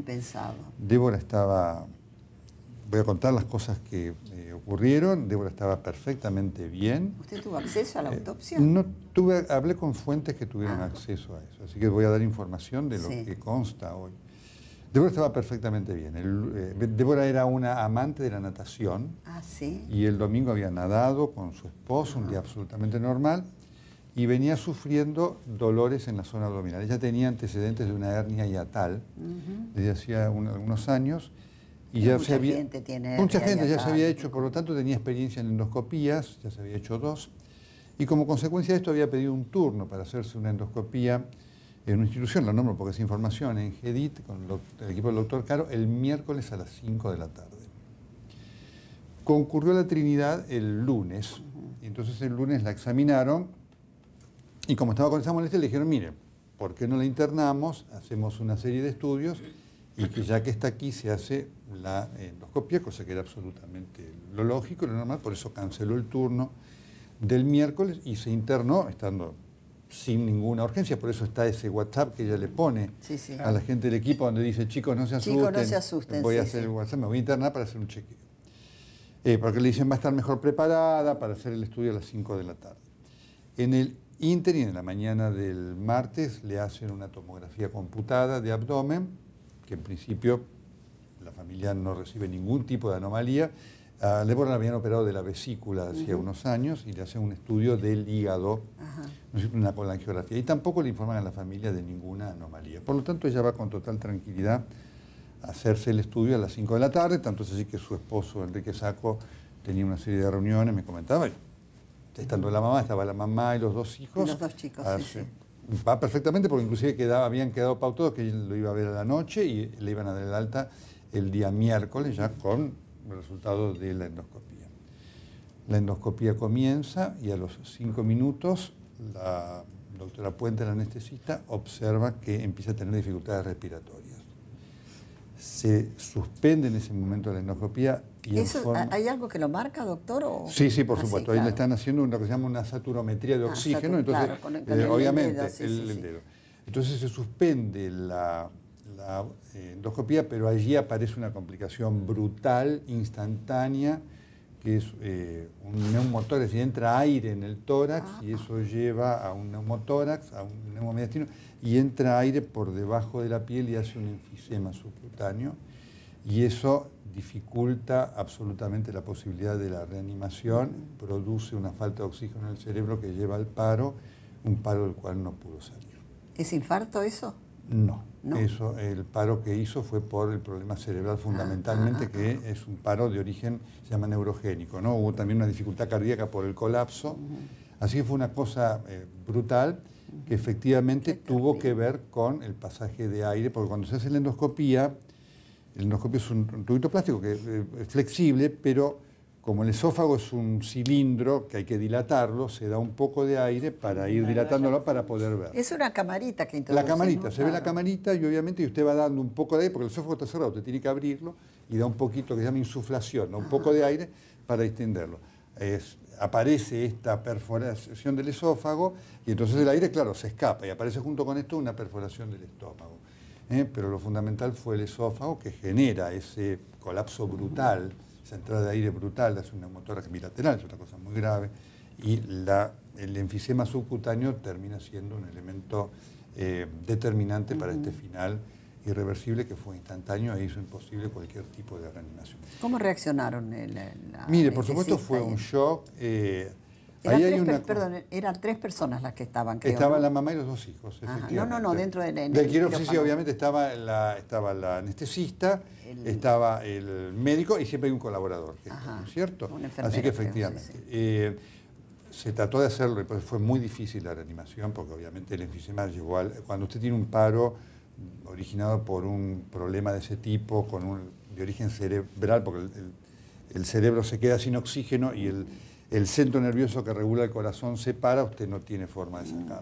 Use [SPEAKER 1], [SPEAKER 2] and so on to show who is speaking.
[SPEAKER 1] impensado. Débora estaba, voy a contar las cosas que eh, ocurrieron, Débora estaba perfectamente bien. ¿Usted tuvo acceso a la eh, autopsia? no tuve, hablé con fuentes que tuvieron ah. acceso a eso, así que voy a dar información de lo que consta hoy. Débora estaba perfectamente bien. Eh, Débora era una amante de la natación. Ah, sí. Y el domingo había nadado con su esposo, un día ah. absolutamente normal y venía sufriendo dolores en la zona abdominal. Ella tenía antecedentes de una hernia hiatal desde hacía unos años. Y, ya mucha gente tiene Mucha gente ya se había hecho, por lo tanto tenía experiencia en endoscopías, ya se había hecho dos. Y como consecuencia de esto había pedido un turno para hacerse una endoscopía en una institución, la nombro porque es información, en GEDIT, con el equipo del doctor Caro, el miércoles a las 5 de la tarde. Concurrió a la Trinidad el lunes, y entonces el lunes la examinaron y como estaba con esa molestia, le dijeron, mire, ¿por qué no la internamos? Hacemos una serie de estudios y que ya que está aquí se hace la endoscopia, cosa que era absolutamente lo lógico, lo normal, por eso canceló el turno del miércoles y se internó, estando sin ninguna urgencia, por eso está ese WhatsApp que ella le pone a la gente del equipo donde dice, chicos, no se asusten, Chicos, no se asusten voy a hacer el WhatsApp, me voy a internar para hacer un chequeo. Eh, porque le dicen, va a estar mejor preparada para hacer el estudio a las 5 de la tarde. En el Inter y en la mañana del martes le hacen una tomografía computada de abdomen, que en principio la familia no recibe ningún tipo de anomalía. Ah, le habían operado de la vesícula hace unos años y le hacen un estudio del hígado, no una colangiografía, y tampoco le informan a la familia de ninguna anomalía. Por lo tanto, ella va con total tranquilidad a hacerse el estudio a las 5 de la tarde, tanto es así que su esposo, Enrique Saco, tenía una serie de reuniones, me comentaba, estando la mamá, estaba la mamá y los dos hijos. los dos chicos, Va perfectamente porque inclusive habían quedado pautados que lo iba a ver a la noche y le iban a dar el alta el día miércoles ya con el resultado de la endoscopía. La endoscopía comienza y a los cinco minutos la doctora Puente, la anestesista, observa que empieza a tener dificultades respiratorias se suspende en ese momento la endoscopía. Y ¿Hay algo que lo marca, doctor? O... Sí, sí, por supuesto. Ahí le están haciendo lo que se llama una saturometría de oxígeno, entonces, obviamente, el, dedo. Entonces se suspende la, la eh, endoscopía, pero allí aparece una complicación brutal, instantánea, que es eh, un neumotórax y entra aire en el tórax ah. y eso lleva a un neumotórax, a un neumomediastino y entra aire por debajo de la piel y hace un enfisema subcutáneo y eso dificulta absolutamente la posibilidad de la reanimación, produce una falta de oxígeno en el cerebro que lleva al paro, un paro del cual no pudo salir. ¿Es infarto eso? No. Eso, el paro que hizo fue por el problema cerebral ah, fundamentalmente, ah, que ah, es un paro de origen, se llama neurogénico, ¿no? Hubo también una dificultad cardíaca por el colapso. Así que fue una cosa eh, brutal que efectivamente tuvo que ver con el pasaje de aire, porque cuando se hace la endoscopía, el endoscopio es un tubito plástico que eh, es flexible, pero como el esófago es un cilindro que hay que dilatarlo, se da un poco de aire para ir dilatándolo para poder ver. Es una camarita que introduce. La camarita, se ve la camarita y obviamente usted va dando un poco de aire, porque el esófago está cerrado, usted tiene que abrirlo y da un poquito que se llama insuflación, un poco de aire para extenderlo. aparece esta perforación del esófago y entonces el aire, claro, se escapa y aparece junto con esto una perforación del estómago. ¿eh? Pero lo fundamental fue el esófago que genera ese colapso brutal la entrada de aire brutal es una motora bilateral, es otra cosa muy grave, y el enfisema subcutáneo termina siendo un elemento eh, determinante para este final irreversible que fue instantáneo e hizo imposible cualquier tipo de reanimación. ¿Cómo reaccionaron? El, Mire, por supuesto fue un shock. Eh, eran, tres, perdón, eran tres personas las que estaban, creo. Estaba la mamá y los dos hijos, No, no, no, dentro del... obviamente, estaba la, estaba la anestesista, estaba el médico y siempre hay un colaborador, ¿no es cierto? Así que efectivamente. Eh, se trató de hacerlo y pues fue muy difícil la reanimación porque obviamente el enfisema llegó al... Cuando usted tiene un paro originado por un problema de ese tipo, con un, de origen cerebral, porque el cerebro se queda sin oxígeno y el el centro nervioso que regula el corazón se para, usted no tiene forma de sacar.